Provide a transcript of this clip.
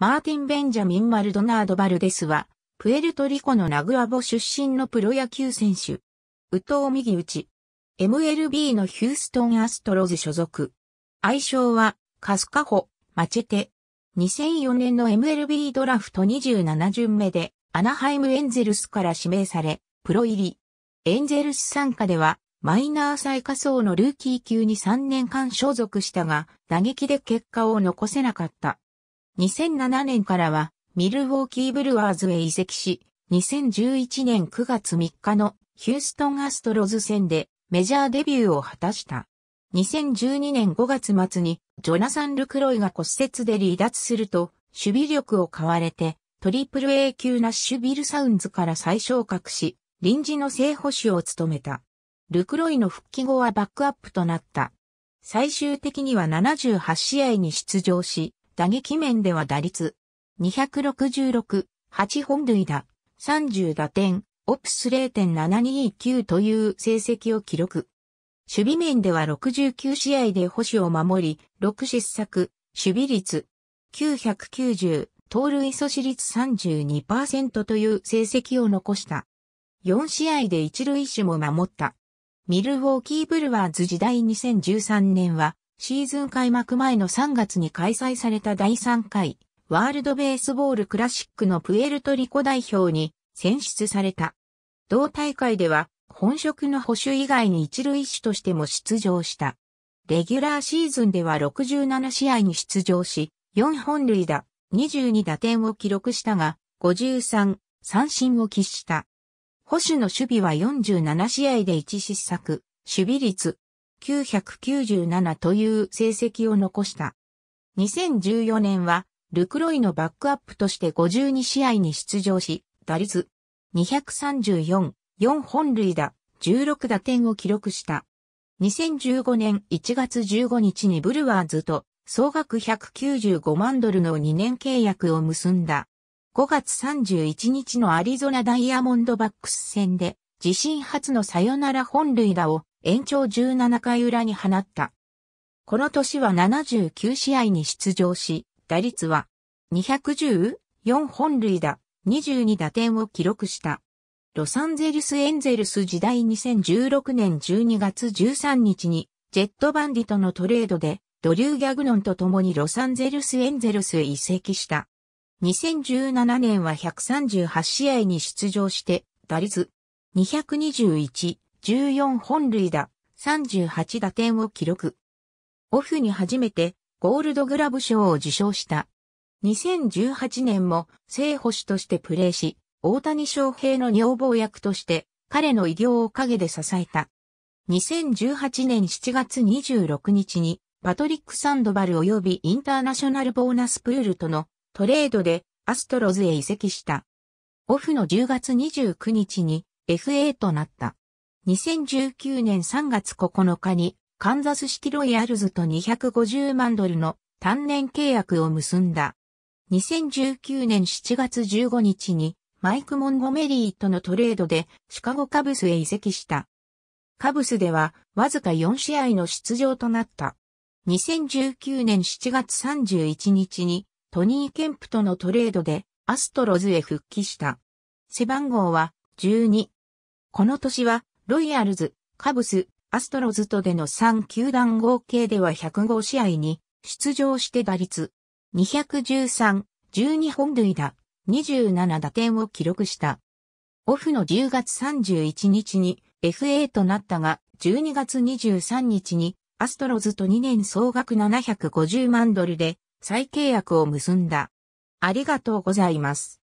マーティン・ベンジャミン・マルドナード・バルデスは、プエルトリコのナグアボ出身のプロ野球選手。ウトを右打ち。MLB のヒューストン・アストロズ所属。愛称は、カスカホ、マチェテ。2004年の MLB ドラフト27巡目で、アナハイム・エンゼルスから指名され、プロ入り。エンゼルス参加では、マイナー最下層のルーキー級に3年間所属したが、打撃で結果を残せなかった。2007年からはミルウォーキーブルワーズへ移籍し、2011年9月3日のヒューストンアストロズ戦でメジャーデビューを果たした。2012年5月末にジョナサン・ルクロイが骨折で離脱すると守備力を買われてトリプル A 級ナッシュビルサウンズから再昇格し臨時の正捕手を務めた。ルクロイの復帰後はバックアップとなった。最終的には78試合に出場し、打撃面では打率266、8本塁打、30打点、オプス0.729という成績を記録。守備面では69試合で保守を守り、6失策、守備率990、盗塁阻止率32%という成績を残した。4試合で一塁手も守った。ミルウォーキーブルワーズ時代2013年はシーズン開幕前の3月に開催された第3回ワールドベースボールクラシックのプエルトリコ代表に選出された。同大会では本職の保守以外に一塁手としても出場した。レギュラーシーズンでは67試合に出場し、4本塁打、22打点を記録したが、53、三振を喫した。保守の守備は47試合で1失策、守備率997という成績を残した。2014年は、ルクロイのバックアップとして52試合に出場し、打率234、4本塁打、16打点を記録した。2015年1月15日にブルワーズと総額195万ドルの2年契約を結んだ。5月31日のアリゾナダイヤモンドバックス戦で自身初のサヨナラ本塁打を延長17回裏に放った。この年は79試合に出場し、打率は210、4本塁打、22打点を記録した。ロサンゼルスエンゼルス時代2016年12月13日に、ジェットバンディとのトレードで、ドリュー・ギャグノンと共にロサンゼルスエンゼルスへ移籍した。2017年は138試合に出場して、打率221、14本塁打、38打点を記録。オフに初めてゴールドグラブ賞を受賞した。2018年も正捕手としてプレーし、大谷翔平の女房役として彼の偉業を陰で支えた。2018年7月26日にパトリック・サンドバル及びインターナショナルボーナスプールとのトレードでアストロズへ移籍した。オフの10月29日に FA となった。2019年3月9日にカンザスシティロイヤルズと250万ドルの単年契約を結んだ。2019年7月15日にマイク・モンゴメリーとのトレードでシカゴカブスへ移籍した。カブスではわずか4試合の出場となった。2019年7月31日にトニー・ケンプとのトレードでアストロズへ復帰した。背番号は12。この年はロイヤルズ、カブス、アストロズとでの3球団合計では105試合に出場して打率213、12本塁打、27打点を記録した。オフの10月31日に FA となったが、12月23日にアストロズと2年総額750万ドルで再契約を結んだ。ありがとうございます。